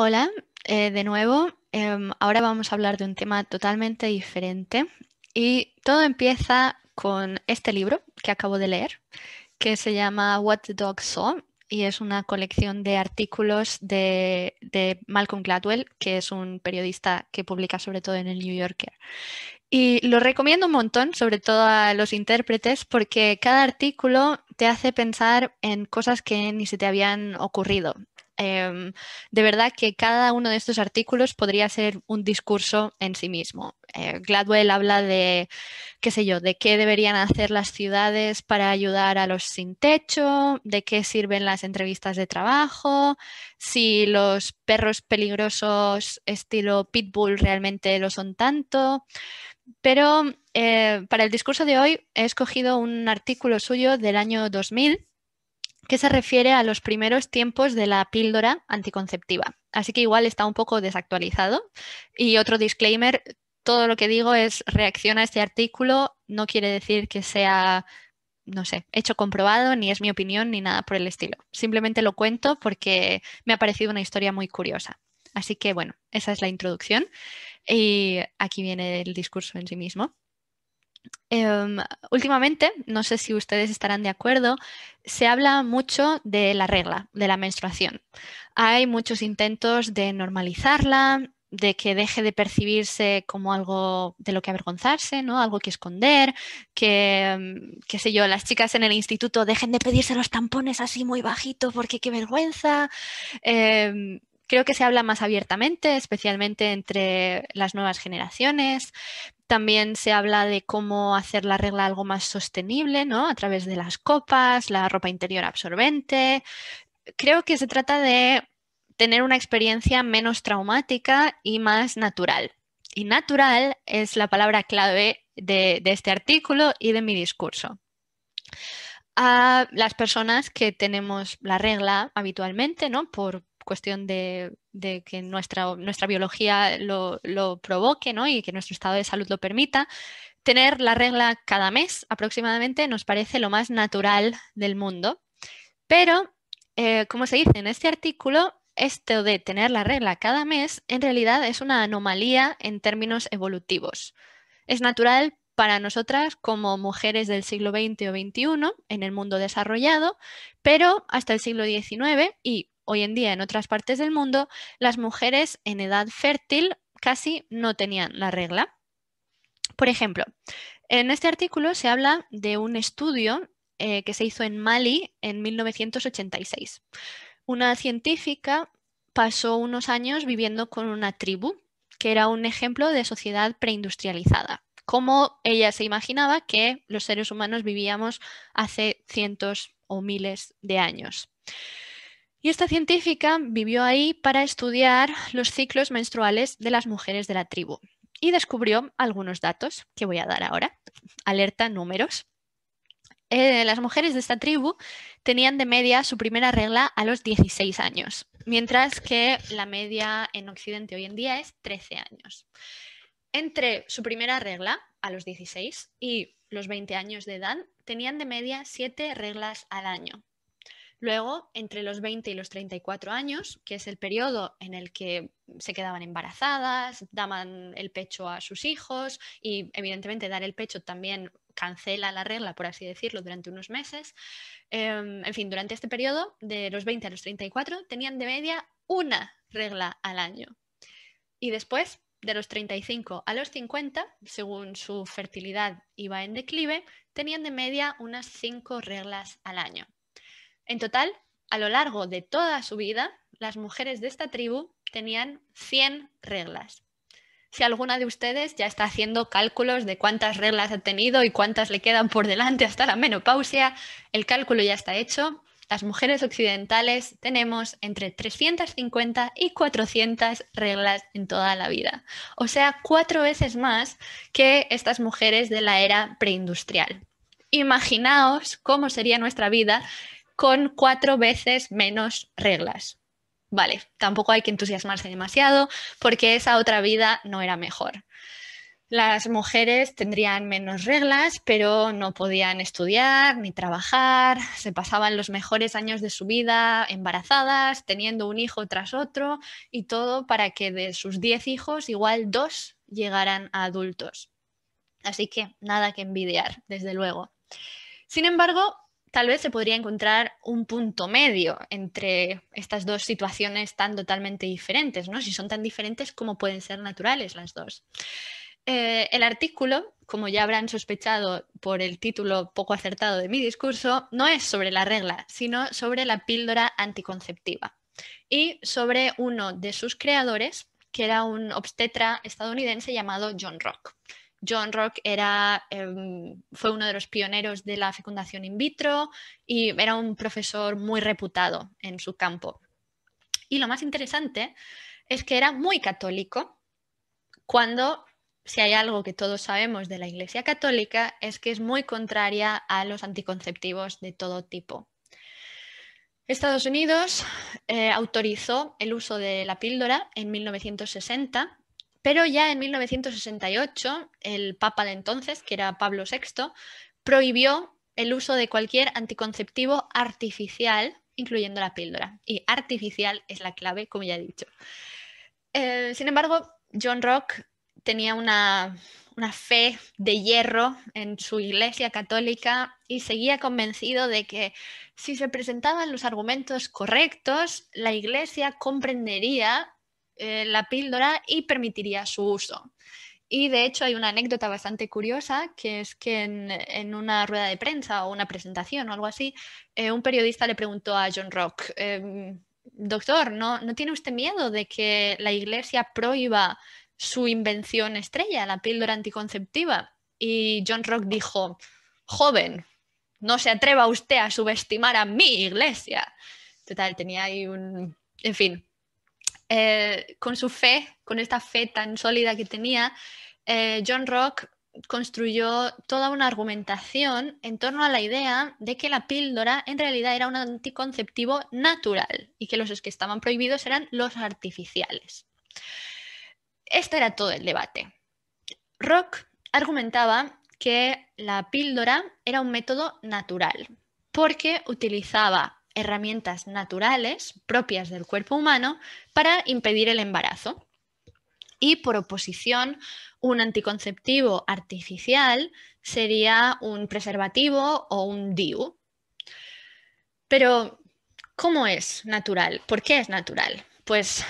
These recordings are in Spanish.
Hola, eh, de nuevo. Em, ahora vamos a hablar de un tema totalmente diferente y todo empieza con este libro que acabo de leer, que se llama What the Dog Saw y es una colección de artículos de, de Malcolm Gladwell, que es un periodista que publica sobre todo en el New Yorker. Y lo recomiendo un montón, sobre todo a los intérpretes, porque cada artículo te hace pensar en cosas que ni se te habían ocurrido Em, de verdad que cada uno de estos artículos podría ser un discurso en sí mismo. Eh, Gladwell habla de, qué sé yo, de qué deberían hacer las ciudades para ayudar a los sin techo, de qué sirven las entrevistas de trabajo, si los perros peligrosos estilo pitbull realmente lo son tanto. Pero eh, para el discurso de hoy he escogido un artículo suyo del año 2000 que se refiere a los primeros tiempos de la píldora anticonceptiva. Así que igual está un poco desactualizado. Y otro disclaimer, todo lo que digo es reacción a este artículo, no quiere decir que sea, no sé, hecho comprobado, ni es mi opinión, ni nada por el estilo. Simplemente lo cuento porque me ha parecido una historia muy curiosa. Así que bueno, esa es la introducción y aquí viene el discurso en sí mismo. Em, últimamente, no sé si ustedes estarán de acuerdo, se habla mucho de la regla, de la menstruación. Hay muchos intentos de normalizarla, de que deje de percibirse como algo de lo que avergonzarse, ¿no? Algo que esconder, que, em, qué sé yo, las chicas en el instituto dejen de pedirse los tampones así muy bajito porque qué vergüenza. Em, Creo que se habla más abiertamente, especialmente entre las nuevas generaciones. También se habla de cómo hacer la regla algo más sostenible, ¿no? A través de las copas, la ropa interior absorbente. Creo que se trata de tener una experiencia menos traumática y más natural. Y natural es la palabra clave de, este artículo y de mi discurso. A las personas que tenemos la regla habitualmente, ¿no? Por cuestión de, que nuestra, nuestra biología lo, provoque y que nuestro estado de salud lo permita, tener la regla cada mes aproximadamente nos parece lo más natural del mundo. Pero, eh, como se dice en este artículo, esto de tener la regla cada mes en realidad es una anomalía en términos evolutivos. Es natural para nosotras como mujeres del siglo XX o XXI en el mundo desarrollado, pero hasta el siglo XIX y hoy en día en otras partes del mundo, las mujeres en edad fértil casi no tenían la regla. Por ejemplo, en este artículo se habla de un estudio eh, que se hizo en Mali en 1986. Una científica pasó unos años viviendo con una tribu, que era un ejemplo de sociedad preindustrializada, como ella se imaginaba que los seres humanos vivíamos hace cientos o miles de años. Y esta científica vivió ahí para estudiar los ciclos menstruales de las mujeres de la tribu y descubrió algunos datos que voy a dar ahora. Alerta números. Eh, las mujeres de esta tribu tenían de media su primera regla a los 16 años, mientras que la media en Occidente hoy en día es 13 años. Entre su primera regla a los 16 y los 20 años de edad, tenían de media 7 reglas al año, Luego, entre los 20 y los 34 años, que es el periodo en el que se quedaban embarazadas, daban el pecho a sus hijos y evidentemente dar el pecho también cancela la regla, por así decirlo, durante unos meses. Em, en fin, durante este periodo, de los 20 a los 34, tenían de media una regla al año. Y después, de los 35 a los 50, según su fertilidad iba en declive, tenían de media unas cinco reglas al año. En total, a lo largo de toda su vida, las mujeres de esta tribu tenían 100 reglas. Si alguna de ustedes ya está haciendo cálculos de cuántas reglas ha tenido y cuántas le quedan por delante hasta la menopausia, el cálculo ya está hecho. Las mujeres occidentales tenemos entre 350 y 400 reglas en toda la vida, o sea, cuatro veces más que estas mujeres de la era preindustrial. Imaginaos cómo sería nuestra vida con cuatro veces menos reglas. Vale, tampoco hay que entusiasmarse demasiado porque esa otra vida no era mejor. Las mujeres tendrían menos reglas, pero no podían estudiar ni trabajar, se pasaban los mejores años de su vida embarazadas, teniendo un hijo tras otro y todo para que de sus diez hijos igual dos llegaran a adultos. Así que nada que envidiar, desde luego. Sin embargo, tal vez se podría encontrar un punto medio entre estas dos situaciones tan totalmente diferentes, ¿no? Si son tan diferentes, como pueden ser naturales las dos? Eh, el artículo, como ya habrán sospechado por el título poco acertado de mi discurso, no es sobre la regla, sino sobre la píldora anticonceptiva y sobre uno de sus creadores, que era un obstetra estadounidense llamado John Rock. John Rock era, em, fue uno de los pioneros de la fecundación in vitro y era un profesor muy reputado en su campo. Y lo más interesante es que era muy católico cuando, si hay algo que todos sabemos de la Iglesia Católica, es que es muy contraria a los anticonceptivos de todo tipo. Estados Unidos eh, autorizó el uso de la píldora en 1960 pero ya en 1968, el Papa de entonces, que era Pablo VI, prohibió el uso de cualquier anticonceptivo artificial, incluyendo la píldora. Y artificial es la clave, como ya he dicho. Eh, sin embargo, John Rock tenía una, fe de hierro en su iglesia católica y seguía convencido de que si se presentaban los argumentos correctos, la iglesia comprendería eh, la píldora y permitiría su uso. Y de hecho hay una anécdota bastante curiosa, que es que en, una rueda de prensa o una presentación o algo así, eh, un periodista le preguntó a John Rock, em, doctor, ¿no, ¿no tiene usted miedo de que la iglesia prohíba su invención estrella, la píldora anticonceptiva? Y John Rock dijo, joven, no se atreva usted a subestimar a mi iglesia. Total, tenía ahí un... En fin, eh, con su fe, con esta fe tan sólida que tenía, eh, John Rock construyó toda una argumentación en torno a la idea de que la píldora en realidad era un anticonceptivo natural y que los que estaban prohibidos eran los artificiales. Este era todo el debate. Rock argumentaba que la píldora era un método natural porque utilizaba herramientas naturales propias del cuerpo humano para impedir el embarazo. Y por oposición, un anticonceptivo artificial sería un preservativo o un DIU. Pero, ¿cómo es natural? ¿Por qué es natural? Pues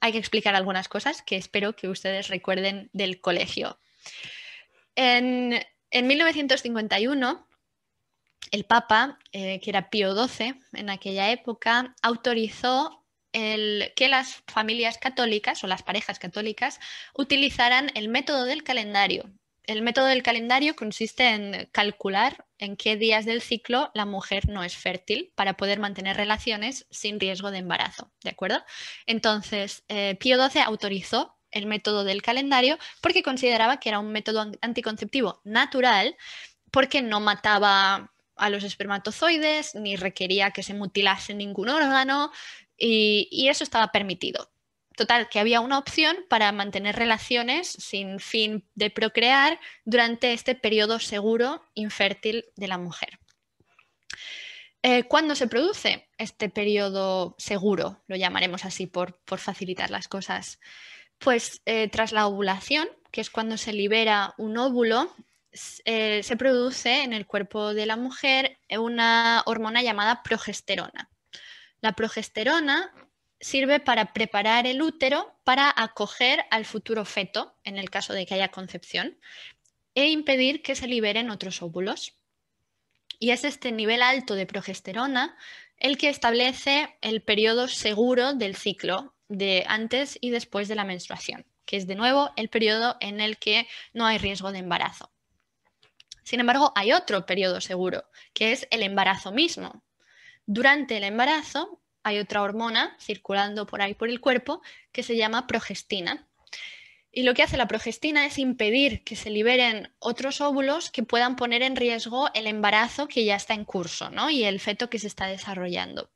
hay que explicar algunas cosas que espero que ustedes recuerden del colegio. En, en 1951, el Papa, eh, que era Pío XII en aquella época, autorizó que las familias católicas o las parejas católicas utilizaran el método del calendario. El método del calendario consiste en calcular en qué días del ciclo la mujer no es fértil para poder mantener relaciones sin riesgo de embarazo, ¿de acuerdo? Entonces, eh, Pío XII autorizó el método del calendario porque consideraba que era un método anticonceptivo natural porque no mataba a los espermatozoides, ni requería que se mutilase ningún órgano y, eso estaba permitido. Total, que había una opción para mantener relaciones sin fin de procrear durante este periodo seguro infértil de la mujer. Eh, ¿Cuándo se produce este periodo seguro? Lo llamaremos así por, facilitar las cosas. Pues eh, tras la ovulación, que es cuando se libera un óvulo eh, se produce en el cuerpo de la mujer una hormona llamada progesterona. La progesterona sirve para preparar el útero para acoger al futuro feto, en el caso de que haya concepción, e impedir que se liberen otros óvulos. Y es este nivel alto de progesterona el que establece el periodo seguro del ciclo de antes y después de la menstruación, que es de nuevo el periodo en el que no hay riesgo de embarazo. Sin embargo, hay otro periodo seguro, que es el embarazo mismo. Durante el embarazo hay otra hormona circulando por ahí por el cuerpo que se llama progestina. Y lo que hace la progestina es impedir que se liberen otros óvulos que puedan poner en riesgo el embarazo que ya está en curso ¿no? y el feto que se está desarrollando.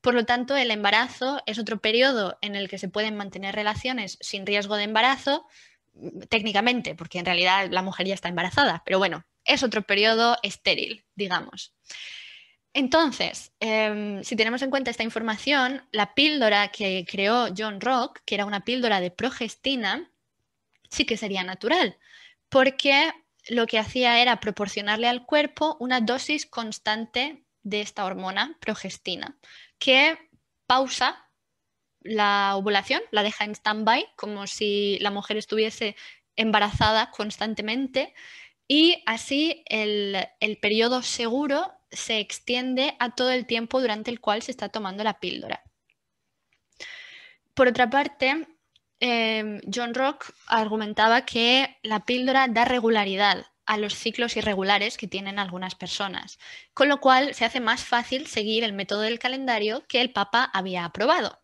Por lo tanto, el embarazo es otro periodo en el que se pueden mantener relaciones sin riesgo de embarazo, mm, técnicamente, porque en realidad la mujer ya está embarazada, pero bueno, es otro periodo estéril, digamos. Entonces, em, si tenemos en cuenta esta información, la píldora que creó John Rock, que era una píldora de progestina, sí que sería natural, porque lo que hacía era proporcionarle al cuerpo una dosis constante de esta hormona progestina, que pausa la ovulación, la deja en stand-by, como si la mujer estuviese embarazada constantemente y así el, periodo seguro se extiende a todo el tiempo durante el cual se está tomando la píldora. Por otra parte, em, John Rock argumentaba que la píldora da regularidad a los ciclos irregulares que tienen algunas personas, con lo cual se hace más fácil seguir el método del calendario que el Papa había aprobado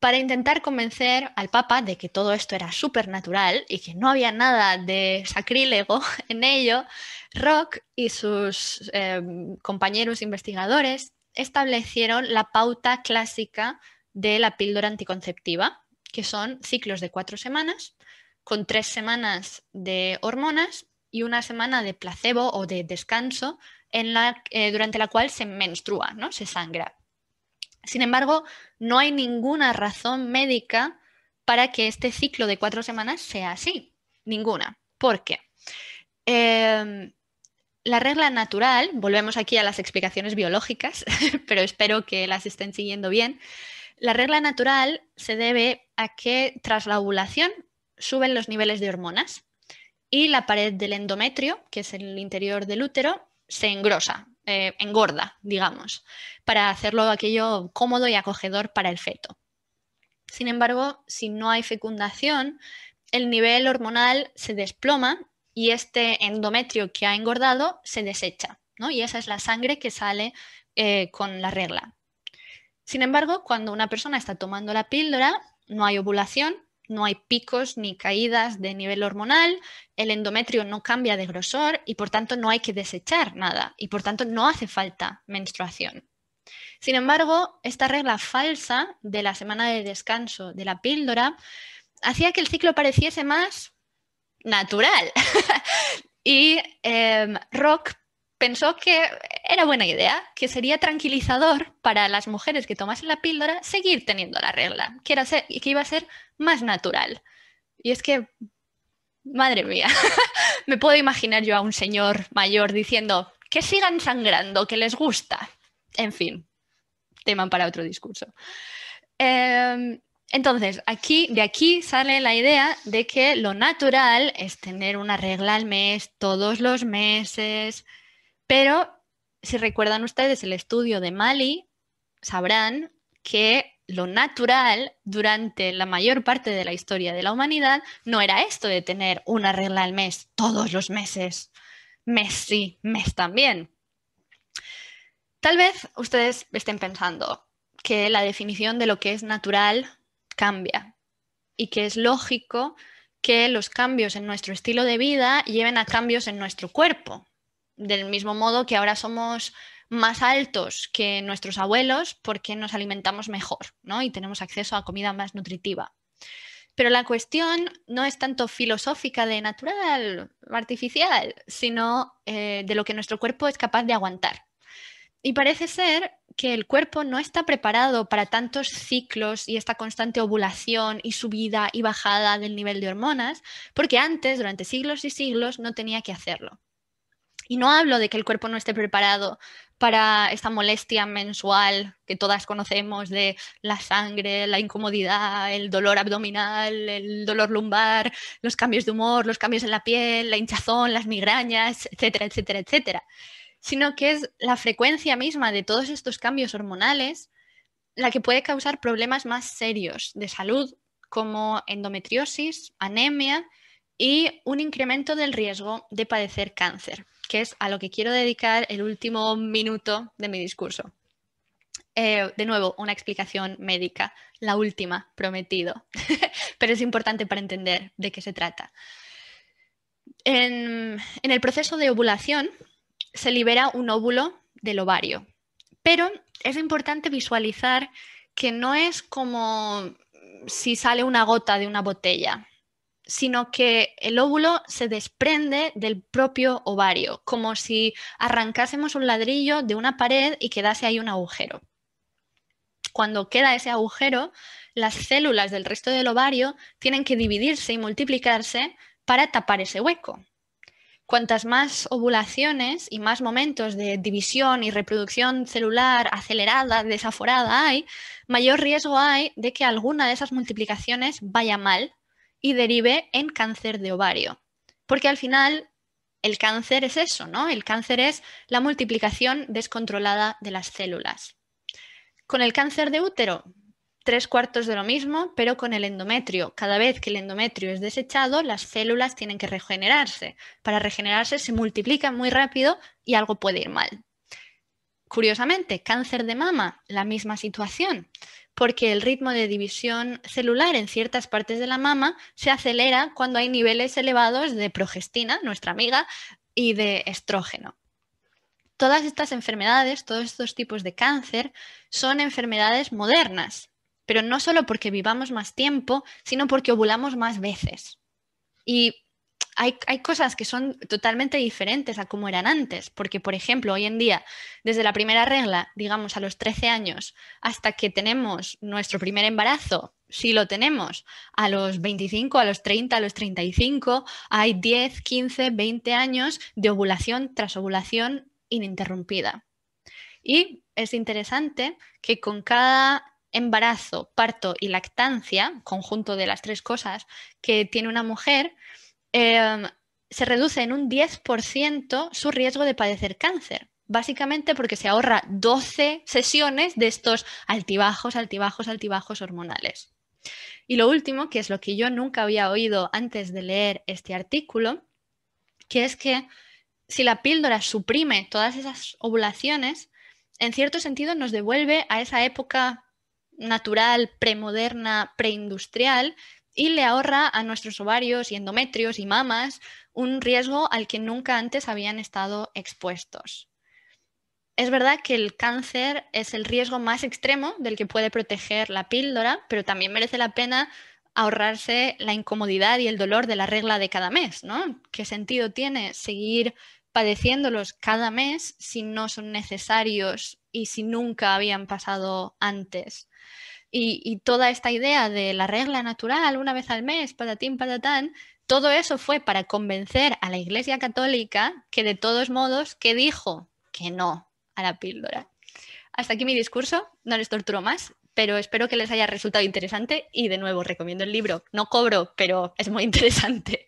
para intentar convencer al Papa de que todo esto era supernatural y que no había nada de sacrílego en ello, Rock y sus em, compañeros investigadores establecieron la pauta clásica de la píldora anticonceptiva, que son ciclos de cuatro semanas, con tres semanas de hormonas y una semana de placebo o de descanso eh, durante la cual se menstrua, ¿no? se sangra. Sin embargo, no hay ninguna razón médica para que este ciclo de cuatro semanas sea así. Ninguna. ¿Por qué? Em, la regla natural, volvemos aquí a las explicaciones biológicas, pero espero que las estén siguiendo bien. La regla natural se debe a que tras la ovulación suben los niveles de hormonas y la pared del endometrio, que es el interior del útero, se engrosa, eh, engorda, digamos, para hacerlo aquello cómodo y acogedor para el feto. Sin embargo, si no hay fecundación, el nivel hormonal se desploma y este endometrio que ha engordado se desecha, ¿no? Y esa es la sangre que sale eh, con la regla. Sin embargo, cuando una persona está tomando la píldora, no hay ovulación no hay picos ni caídas de nivel hormonal, el endometrio no cambia de grosor y por tanto no hay que desechar nada y por tanto no hace falta menstruación. Sin embargo, esta regla falsa de la semana de descanso de la píldora hacía que el ciclo pareciese más natural. y em, Rock pensó que era buena idea, que sería tranquilizador para las mujeres que tomasen la píldora seguir teniendo la regla, que, era que iba a ser más natural. Y es que, madre mía, me puedo imaginar yo a un señor mayor diciendo que sigan sangrando, que les gusta. En fin, tema para otro discurso. Em, entonces, aquí, de aquí sale la idea de que lo natural es tener una regla al mes, todos los meses, pero si recuerdan ustedes el estudio de Mali, sabrán que lo natural durante la mayor parte de la historia de la humanidad no era esto de tener una regla al mes, todos los meses, mes sí, mes también. Tal vez ustedes estén pensando que la definición de lo que es natural cambia y que es lógico que los cambios en nuestro estilo de vida lleven a cambios en nuestro cuerpo, del mismo modo que ahora somos más altos que nuestros abuelos porque nos alimentamos mejor ¿no? y tenemos acceso a comida más nutritiva. Pero la cuestión no es tanto filosófica de natural, artificial, sino eh, de lo que nuestro cuerpo es capaz de aguantar. Y parece ser que el cuerpo no está preparado para tantos ciclos y esta constante ovulación y subida y bajada del nivel de hormonas, porque antes, durante siglos y siglos, no tenía que hacerlo. Y no hablo de que el cuerpo no esté preparado para esta molestia mensual que todas conocemos de la sangre, la incomodidad, el dolor abdominal, el dolor lumbar, los cambios de humor, los cambios en la piel, la hinchazón, las migrañas, etcétera, etcétera, etcétera. Sino que es la frecuencia misma de todos estos cambios hormonales la que puede causar problemas más serios de salud como endometriosis, anemia y un incremento del riesgo de padecer cáncer que es a lo que quiero dedicar el último minuto de mi discurso. Eh, de nuevo, una explicación médica, la última, prometido, pero es importante para entender de qué se trata. en el proceso de ovulación se libera un óvulo del ovario, pero es importante visualizar que no es como si sale una gota de una botella, sino que el óvulo se desprende del propio ovario, como si arrancásemos un ladrillo de una pared y quedase ahí un agujero. Cuando queda ese agujero, las células del resto del ovario tienen que dividirse y multiplicarse para tapar ese hueco. Cuantas más ovulaciones y más momentos de división y reproducción celular acelerada, desaforada hay, mayor riesgo hay de que alguna de esas multiplicaciones vaya mal y derive en cáncer de ovario. Porque al final el cáncer es eso, ¿no? El cáncer es la multiplicación descontrolada de las células. Con el cáncer de útero, tres cuartos de lo mismo, pero con el endometrio. Cada vez que el endometrio es desechado, las células tienen que regenerarse. Para regenerarse se multiplican muy rápido y algo puede ir mal. Curiosamente, cáncer de mama, la misma situación, porque el ritmo de división celular en ciertas partes de la mama se acelera cuando hay niveles elevados de progestina, nuestra amiga, y de estrógeno. Todas estas enfermedades, todos estos tipos de cáncer, son enfermedades modernas, pero no solo porque vivamos más tiempo, sino porque ovulamos más veces. Y hay, cosas que son totalmente diferentes a como eran antes, porque, por ejemplo, hoy en día, desde la primera regla, digamos a los 13 años, hasta que tenemos nuestro primer embarazo, si lo tenemos a los 25, a los 30, a los 35, hay 10, 15, 20 años de ovulación tras ovulación ininterrumpida. Y es interesante que con cada embarazo, parto y lactancia, conjunto de las tres cosas que tiene una mujer, Em, se reduce en un 10% su riesgo de padecer cáncer. Básicamente porque se ahorra 12 sesiones de estos altibajos, altibajos, altibajos hormonales. Y lo último, que es lo que yo nunca había oído antes de leer este artículo, que es que si la píldora suprime todas esas ovulaciones, en cierto sentido nos devuelve a esa época natural, premoderna, preindustrial, y le ahorra a nuestros ovarios y endometrios y mamas un riesgo al que nunca antes habían estado expuestos. Es verdad que el cáncer es el riesgo más extremo del que puede proteger la píldora, pero también merece la pena ahorrarse la incomodidad y el dolor de la regla de cada mes, ¿no? ¿Qué sentido tiene seguir padeciéndolos cada mes si no son necesarios y si nunca habían pasado antes? Y, toda esta idea de la regla natural una vez al mes, patatín, patatán, todo eso fue para convencer a la Iglesia Católica que de todos modos que dijo que no a la píldora. Hasta aquí mi discurso, no les torturo más, pero espero que les haya resultado interesante y de nuevo recomiendo el libro. No cobro, pero es muy interesante.